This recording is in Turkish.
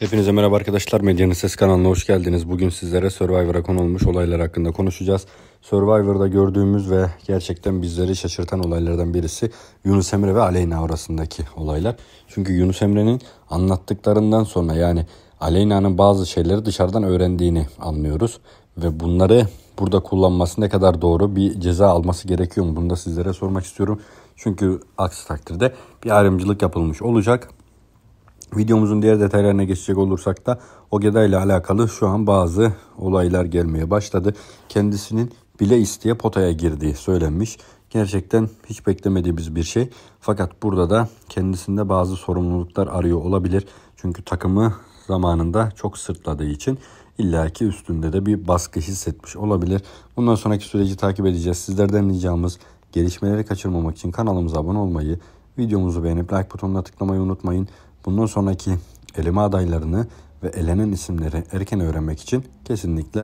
Hepinize merhaba arkadaşlar. Medyanın Ses kanalına hoş geldiniz. Bugün sizlere Survivor'a konulmuş olaylar hakkında konuşacağız. Survivor'da gördüğümüz ve gerçekten bizleri şaşırtan olaylardan birisi Yunus Emre ve Aleyna arasındaki olaylar. Çünkü Yunus Emre'nin anlattıklarından sonra yani Aleyna'nın bazı şeyleri dışarıdan öğrendiğini anlıyoruz. Ve bunları burada kullanması ne kadar doğru bir ceza alması gerekiyor mu? Bunu da sizlere sormak istiyorum. Çünkü aksi takdirde bir ayrımcılık yapılmış olacak Videomuzun diğer detaylarına geçecek olursak da Ogeda ile alakalı şu an bazı olaylar gelmeye başladı. Kendisinin bile isteye potaya girdiği söylenmiş. Gerçekten hiç beklemediğimiz bir şey. Fakat burada da kendisinde bazı sorumluluklar arıyor olabilir. Çünkü takımı zamanında çok sırtladığı için illaki üstünde de bir baskı hissetmiş olabilir. Bundan sonraki süreci takip edeceğiz. Sizlerden ricamız gelişmeleri kaçırmamak için kanalımıza abone olmayı, videomuzu beğenip like butonuna tıklamayı unutmayın. Bundan sonraki eleme adaylarını ve elenen isimleri erken öğrenmek için kesinlikle